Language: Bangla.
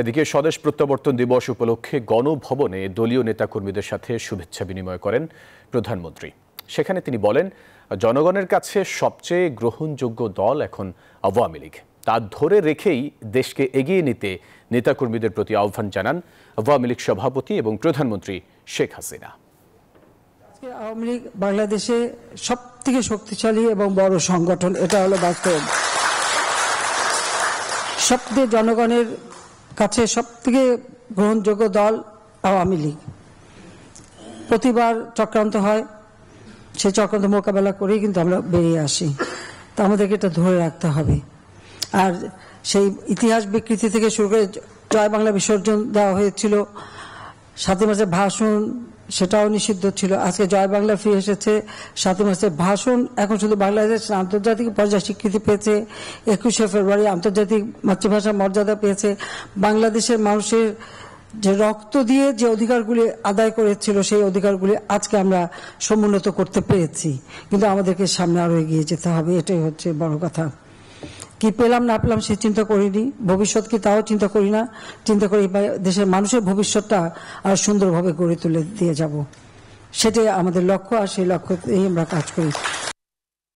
এদিকে স্বদেশ প্রত্যাবর্তন দিবস উপলক্ষে গণভবনে দলীয় নেতাকর্মীদের সাথে শুভেচ্ছা বিনিময় করেন প্রধানমন্ত্রী সেখানে তিনি বলেন জনগণের কাছে সবচেয়ে গ্রহণযোগ্য দল এখন আওয়ামী লীগ তা ধরে রেখেই দেশকে এগিয়ে নিতে নেতাকর্মীদের প্রতি আহ্বান জানান আওয়ামী লীগ সভাপতি এবং প্রধানমন্ত্রী শেখ হাসিনা আওয়ামী লীগ বাংলাদেশে সব থেকে শক্তিশালী এবং বড় সংগঠন এটা হলো বাস্তব সবচেয়ে জনগণের কাছে সব থেকে গ্রহণযোগ্য দল আওয়ামী লীগ প্রতিবার চক্রান্ত হয় সে চক্রান্ত মোকাবেলা করেই কিন্তু আমরা বেরিয়ে আসি তা আমাদেরকে এটা ধরে রাখতে হবে আর সেই ইতিহাস বিকৃতি থেকে শুরু করে জয় বাংলা বিসর্জন দেওয়া হয়েছিল সাথে মাসে ভাষণ সেটাও নিষিদ্ধ ছিল আজকে জয় বাংলা ফিরে এসেছে সাথে মাসে ভাষণ এখন শুধু বাংলাদেশ আন্তর্জাতিক পর্যায়ে স্বীকৃতি পেয়েছে একুশে ফেব্রুয়ারি আন্তর্জাতিক মাতৃভাষা মর্যাদা পেয়েছে বাংলাদেশের মানুষের যে রক্ত দিয়ে যে অধিকারগুলি আদায় করেছিল সেই অধিকারগুলি আজকে আমরা সমুন্নত করতে পেরেছি কিন্তু আমাদেরকে সামনে আরও এগিয়ে যেতে হবে এটাই হচ্ছে বড় কথা কি পেলাম না পেলাম সে চিন্তা করিনি ভবিষ্যৎ কি তাও চিন্তা করি না চিন্তা করি দেশের মানুষের ভবিষ্যৎটা আর সুন্দরভাবে গড়ে তুলে দিয়ে যাব সেটাই আমাদের লক্ষ্য আর সেই লক্ষ্যতেই আমরা কাজ করি